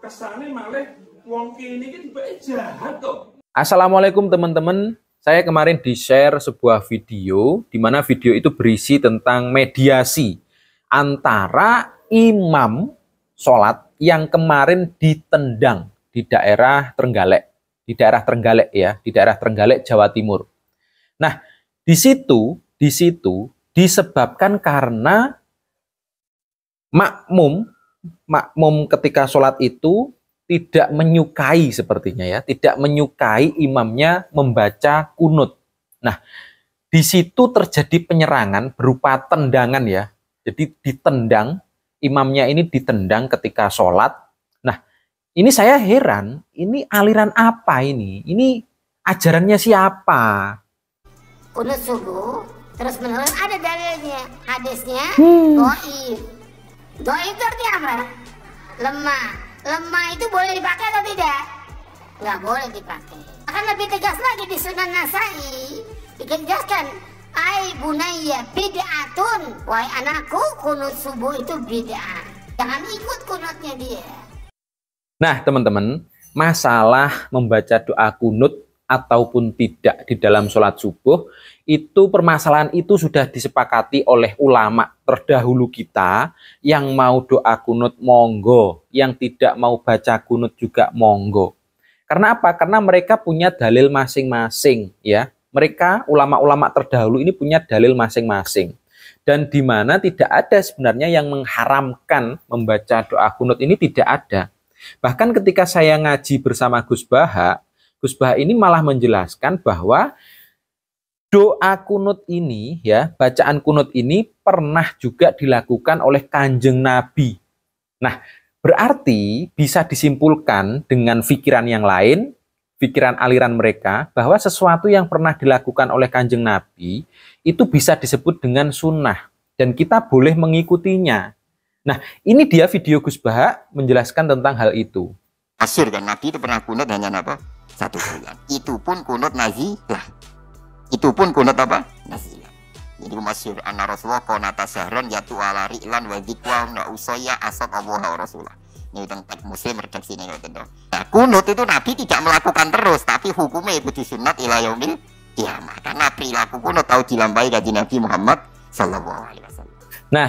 kesane malah wong iki kan jahat to. Assalamualaikum teman-teman. Saya kemarin di-share sebuah video di mana video itu berisi tentang mediasi antara imam sholat yang kemarin ditendang di daerah Trenggalek, di daerah Trenggalek ya, di daerah Trenggalek Jawa Timur. Nah, di situ, di situ disebabkan karena makmum makmum ketika sholat itu tidak menyukai sepertinya ya, tidak menyukai imamnya membaca kunut. Nah, di situ terjadi penyerangan berupa tendangan ya. Jadi ditendang, imamnya ini ditendang ketika sholat. Nah, ini saya heran, ini aliran apa ini? Ini ajarannya siapa? Kunut subuh, terus menerus ada dalilnya, hadisnya, hmm. Goib doa itu artinya apa? Lemah. Lemah itu boleh dipakai atau tidak? Nggak boleh dipakai. Akan lebih tegas lagi di Sunan Nasai Dikenjaskan. Ai bunaya bid'atun Wahai anakku kunut subuh itu bid'ah Jangan ikut kunutnya dia Nah teman-teman Masalah membaca doa kunut ataupun tidak di dalam sholat subuh, itu permasalahan itu sudah disepakati oleh ulama terdahulu kita yang mau doa kunut monggo, yang tidak mau baca kunut juga monggo. Karena apa? Karena mereka punya dalil masing-masing ya. Mereka ulama-ulama terdahulu ini punya dalil masing-masing. Dan di mana tidak ada sebenarnya yang mengharamkan membaca doa kunut ini tidak ada. Bahkan ketika saya ngaji bersama Gus Baha, Gus Bah ini malah menjelaskan bahwa doa kunut ini ya, bacaan kunut ini pernah juga dilakukan oleh Kanjeng Nabi. Nah, berarti bisa disimpulkan dengan pikiran yang lain, pikiran aliran mereka bahwa sesuatu yang pernah dilakukan oleh Kanjeng Nabi itu bisa disebut dengan sunnah dan kita boleh mengikutinya. Nah, ini dia video Gus Baha menjelaskan tentang hal itu. Masyur kan Nabi itu pernah kunut hanya apa? satu bulan. Itu pun kunut nazi lah, Itu pun kunut apa? nazi lah. Jadi masyur anna Rasulullah konata syahron yatu ala ri'lan wa dhikwa na usaya asad Allah wa Rasulullah. Ini tentang teks muslim redaksi ini. Gitu. Nah kunut itu Nabi tidak melakukan terus. Tapi hukumnya ya itu disunat ila yaumil kiamah. Karena perilaku kunut tahu dilambai gaji Nabi Muhammad Sallallahu Alaihi Wasallam. Nah,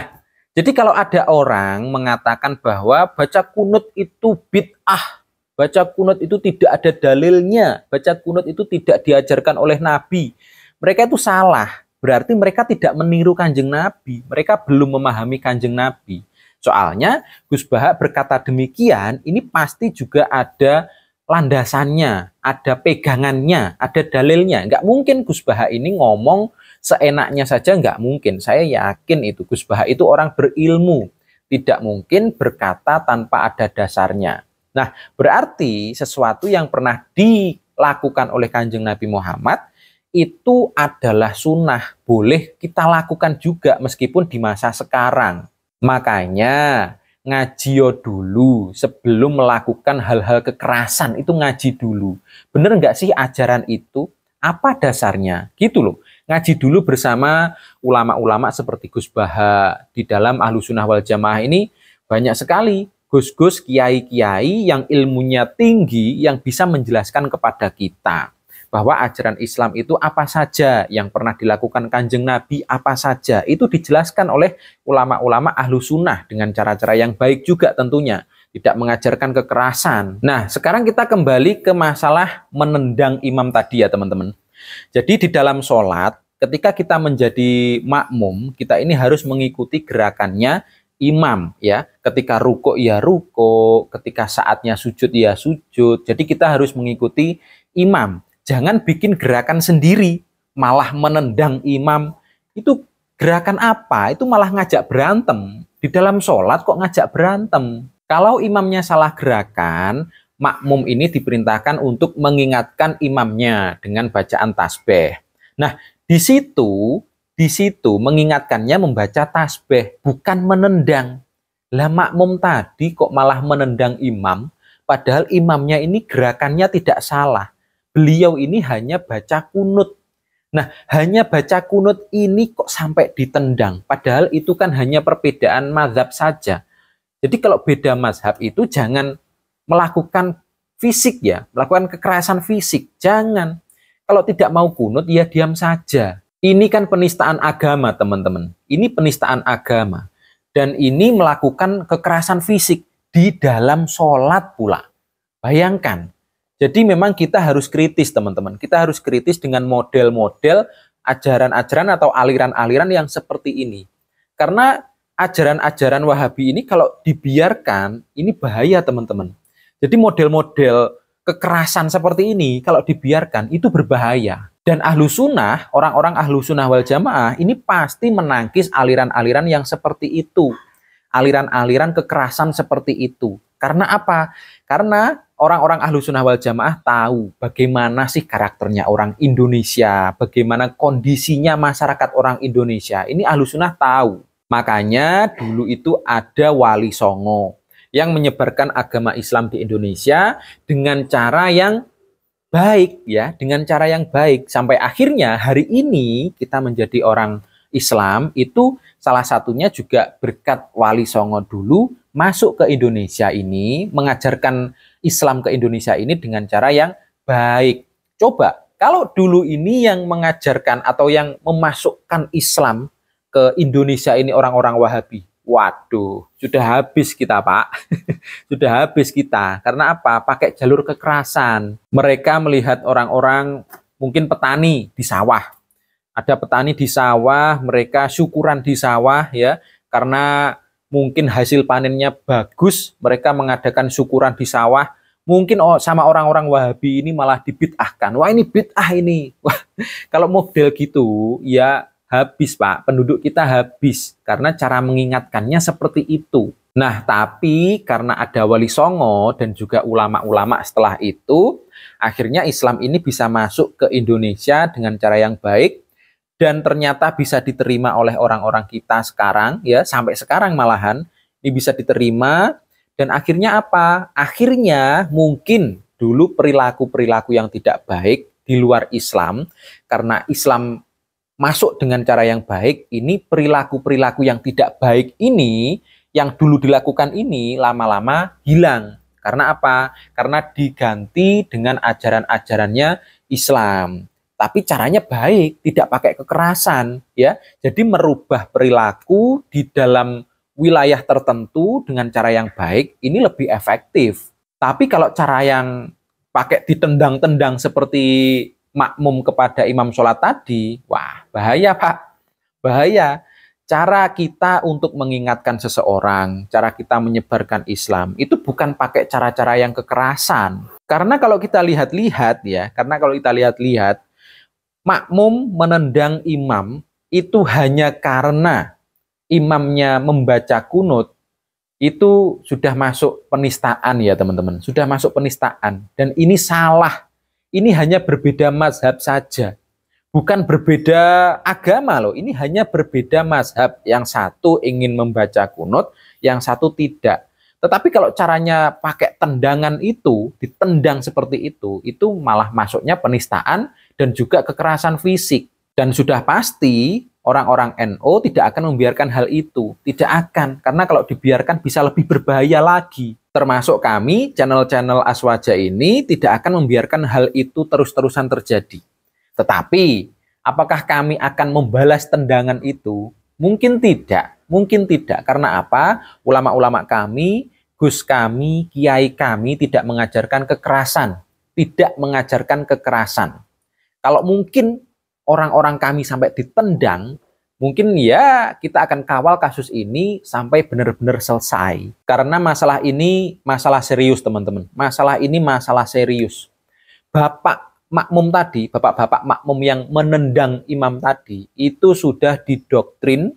jadi kalau ada orang mengatakan bahwa baca kunut itu bid'ah, Baca kunut itu tidak ada dalilnya. Baca kunut itu tidak diajarkan oleh Nabi. Mereka itu salah. Berarti mereka tidak meniru kanjeng Nabi. Mereka belum memahami kanjeng Nabi. Soalnya Gus Baha berkata demikian, ini pasti juga ada landasannya, ada pegangannya, ada dalilnya. Enggak mungkin Gus Baha ini ngomong seenaknya saja, enggak mungkin. Saya yakin itu Gus Baha itu orang berilmu, tidak mungkin berkata tanpa ada dasarnya. Nah, berarti sesuatu yang pernah dilakukan oleh Kanjeng Nabi Muhammad itu adalah sunnah, boleh kita lakukan juga meskipun di masa sekarang. Makanya ngaji dulu sebelum melakukan hal-hal kekerasan itu ngaji dulu. Bener nggak sih ajaran itu? Apa dasarnya? Gitu loh. Ngaji dulu bersama ulama-ulama seperti Gus Baha di dalam sunnah wal Jamaah ini banyak sekali gus-gus, kiai-kiai yang ilmunya tinggi yang bisa menjelaskan kepada kita bahwa ajaran Islam itu apa saja yang pernah dilakukan kanjeng Nabi apa saja itu dijelaskan oleh ulama-ulama ahlu sunnah dengan cara-cara yang baik juga tentunya tidak mengajarkan kekerasan. Nah sekarang kita kembali ke masalah menendang imam tadi ya teman-teman. Jadi di dalam sholat ketika kita menjadi makmum kita ini harus mengikuti gerakannya imam ya. Ketika ruko ya ruko, ketika saatnya sujud ya sujud. Jadi kita harus mengikuti imam. Jangan bikin gerakan sendiri, malah menendang imam. Itu gerakan apa? Itu malah ngajak berantem. Di dalam sholat kok ngajak berantem. Kalau imamnya salah gerakan, makmum ini diperintahkan untuk mengingatkan imamnya dengan bacaan tasbih. Nah, di situ di situ mengingatkannya membaca tasbih, bukan menendang. Lah makmum tadi kok malah menendang imam, padahal imamnya ini gerakannya tidak salah. Beliau ini hanya baca kunut. Nah, hanya baca kunut ini kok sampai ditendang, padahal itu kan hanya perbedaan mazhab saja. Jadi kalau beda mazhab itu jangan melakukan fisik ya, melakukan kekerasan fisik, jangan. Kalau tidak mau kunut ya diam saja, ini kan penistaan agama, teman-teman. Ini penistaan agama. Dan ini melakukan kekerasan fisik di dalam sholat pula. Bayangkan. Jadi memang kita harus kritis, teman-teman. Kita harus kritis dengan model-model ajaran-ajaran atau aliran-aliran yang seperti ini. Karena ajaran-ajaran Wahabi ini kalau dibiarkan, ini bahaya, teman-teman. Jadi model-model kekerasan seperti ini kalau dibiarkan itu berbahaya. Dan ahlu sunnah, orang-orang ahlu sunnah wal jamaah ini pasti menangkis aliran-aliran yang seperti itu. Aliran-aliran kekerasan seperti itu. Karena apa? Karena orang-orang ahlu sunnah wal jamaah tahu bagaimana sih karakternya orang Indonesia, bagaimana kondisinya masyarakat orang Indonesia. Ini ahlu sunnah tahu. Makanya dulu itu ada wali songo yang menyebarkan agama Islam di Indonesia dengan cara yang baik ya, dengan cara yang baik sampai akhirnya hari ini kita menjadi orang Islam itu salah satunya juga berkat Wali Songo dulu masuk ke Indonesia ini mengajarkan Islam ke Indonesia ini dengan cara yang baik. Coba kalau dulu ini yang mengajarkan atau yang memasukkan Islam ke Indonesia ini orang-orang Wahabi, Waduh, sudah habis kita, Pak. sudah habis kita. Karena apa? Pakai jalur kekerasan. Mereka melihat orang-orang mungkin petani di sawah. Ada petani di sawah, mereka syukuran di sawah ya, karena mungkin hasil panennya bagus, mereka mengadakan syukuran di sawah. Mungkin sama orang-orang Wahabi ini malah dibitahkan. Wah, ini bitah ini. Wah, kalau model gitu ya habis Pak, penduduk kita habis karena cara mengingatkannya seperti itu. Nah, tapi karena ada wali songo dan juga ulama-ulama setelah itu, akhirnya Islam ini bisa masuk ke Indonesia dengan cara yang baik dan ternyata bisa diterima oleh orang-orang kita sekarang ya, sampai sekarang malahan ini bisa diterima dan akhirnya apa? Akhirnya mungkin dulu perilaku-perilaku yang tidak baik di luar Islam karena Islam masuk dengan cara yang baik ini perilaku-perilaku yang tidak baik ini yang dulu dilakukan ini lama-lama hilang. Karena apa? Karena diganti dengan ajaran-ajarannya Islam. Tapi caranya baik, tidak pakai kekerasan, ya. Jadi merubah perilaku di dalam wilayah tertentu dengan cara yang baik ini lebih efektif. Tapi kalau cara yang pakai ditendang-tendang seperti makmum kepada imam sholat tadi, wah bahaya Pak, bahaya. Cara kita untuk mengingatkan seseorang, cara kita menyebarkan Islam, itu bukan pakai cara-cara yang kekerasan. Karena kalau kita lihat-lihat ya, karena kalau kita lihat-lihat, makmum menendang imam itu hanya karena imamnya membaca kunut, itu sudah masuk penistaan ya teman-teman, sudah masuk penistaan. Dan ini salah ini hanya berbeda mazhab saja. Bukan berbeda agama loh, ini hanya berbeda mazhab. Yang satu ingin membaca kunut, yang satu tidak. Tetapi kalau caranya pakai tendangan itu, ditendang seperti itu, itu malah masuknya penistaan dan juga kekerasan fisik. Dan sudah pasti orang-orang NO tidak akan membiarkan hal itu, tidak akan karena kalau dibiarkan bisa lebih berbahaya lagi. Termasuk kami channel-channel Aswaja ini tidak akan membiarkan hal itu terus-terusan terjadi. Tetapi apakah kami akan membalas tendangan itu? Mungkin tidak, mungkin tidak. Karena apa? Ulama-ulama kami, gus kami, kiai kami tidak mengajarkan kekerasan, tidak mengajarkan kekerasan. Kalau mungkin orang-orang kami sampai ditendang, mungkin ya kita akan kawal kasus ini sampai benar-benar selesai. Karena masalah ini masalah serius, teman-teman. Masalah ini masalah serius. Bapak makmum tadi, bapak-bapak makmum yang menendang imam tadi, itu sudah didoktrin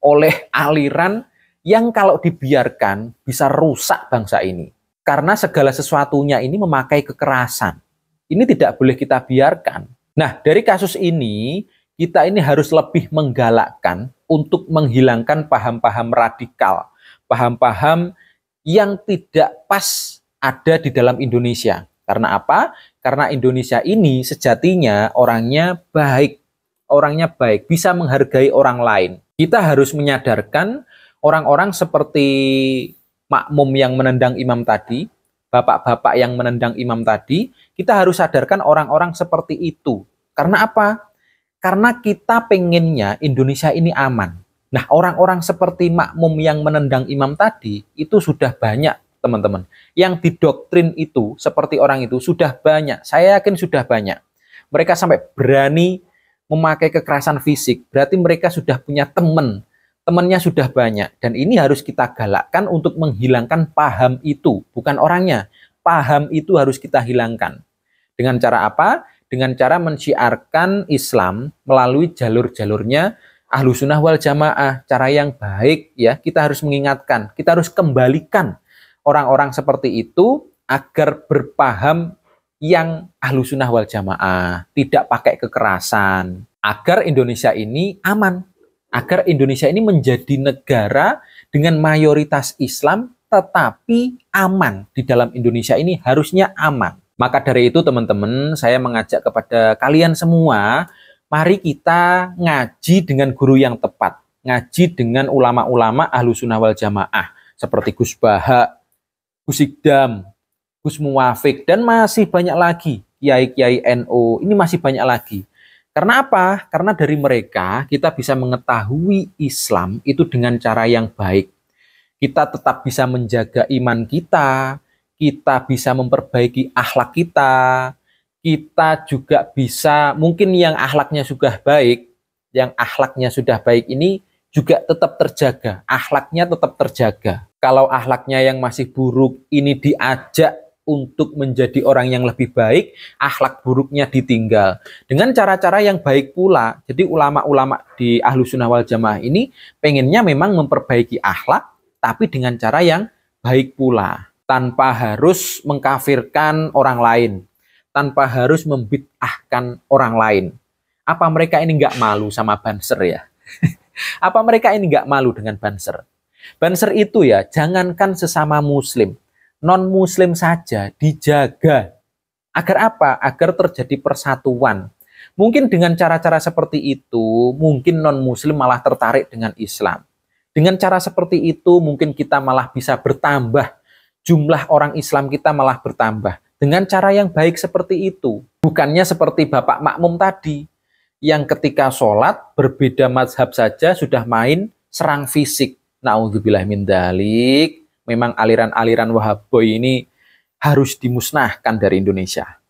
oleh aliran yang kalau dibiarkan bisa rusak bangsa ini. Karena segala sesuatunya ini memakai kekerasan. Ini tidak boleh kita biarkan. Nah, dari kasus ini kita ini harus lebih menggalakkan untuk menghilangkan paham-paham radikal, paham-paham yang tidak pas ada di dalam Indonesia. Karena apa? Karena Indonesia ini sejatinya orangnya baik. Orangnya baik, bisa menghargai orang lain. Kita harus menyadarkan orang-orang seperti makmum yang menendang imam tadi, bapak-bapak yang menendang imam tadi, kita harus sadarkan orang-orang seperti itu. Karena apa? Karena kita pengennya Indonesia ini aman. Nah, orang-orang seperti makmum yang menendang imam tadi itu sudah banyak, teman-teman. Yang didoktrin itu seperti orang itu sudah banyak. Saya yakin sudah banyak. Mereka sampai berani memakai kekerasan fisik. Berarti mereka sudah punya teman temannya sudah banyak dan ini harus kita galakkan untuk menghilangkan paham itu, bukan orangnya. Paham itu harus kita hilangkan. Dengan cara apa? Dengan cara mensiarkan Islam melalui jalur-jalurnya ahlu sunnah wal jamaah, cara yang baik ya. Kita harus mengingatkan, kita harus kembalikan orang-orang seperti itu agar berpaham yang ahlu sunnah wal jamaah, tidak pakai kekerasan, agar Indonesia ini aman agar Indonesia ini menjadi negara dengan mayoritas Islam tetapi aman di dalam Indonesia ini harusnya aman. Maka dari itu teman-teman saya mengajak kepada kalian semua mari kita ngaji dengan guru yang tepat, ngaji dengan ulama-ulama ahlu sunnah wal jamaah seperti Gus Baha, Gus Ikdam, Gus Muwafik dan masih banyak lagi kiai-kiai NO. Ini masih banyak lagi. Karena apa? Karena dari mereka kita bisa mengetahui Islam itu dengan cara yang baik. Kita tetap bisa menjaga iman kita, kita bisa memperbaiki akhlak kita, kita juga bisa mungkin yang akhlaknya sudah baik, yang akhlaknya sudah baik ini juga tetap terjaga, akhlaknya tetap terjaga. Kalau akhlaknya yang masih buruk ini diajak untuk menjadi orang yang lebih baik, akhlak buruknya ditinggal. Dengan cara-cara yang baik pula, jadi ulama-ulama di ahlu sunnah wal jamaah ini pengennya memang memperbaiki akhlak, tapi dengan cara yang baik pula. Tanpa harus mengkafirkan orang lain, tanpa harus membid'ahkan orang lain. Apa mereka ini nggak malu sama banser ya? Apa mereka ini nggak malu dengan banser? Banser itu ya, jangankan sesama muslim, non muslim saja dijaga agar apa agar terjadi persatuan mungkin dengan cara-cara seperti itu mungkin non muslim malah tertarik dengan Islam dengan cara seperti itu mungkin kita malah bisa bertambah jumlah orang Islam kita malah bertambah dengan cara yang baik seperti itu. Bukannya seperti Bapak Makmum tadi, yang ketika sholat berbeda mazhab saja sudah main serang fisik. Na'udzubillah min dalik memang aliran-aliran Wahabi ini harus dimusnahkan dari Indonesia.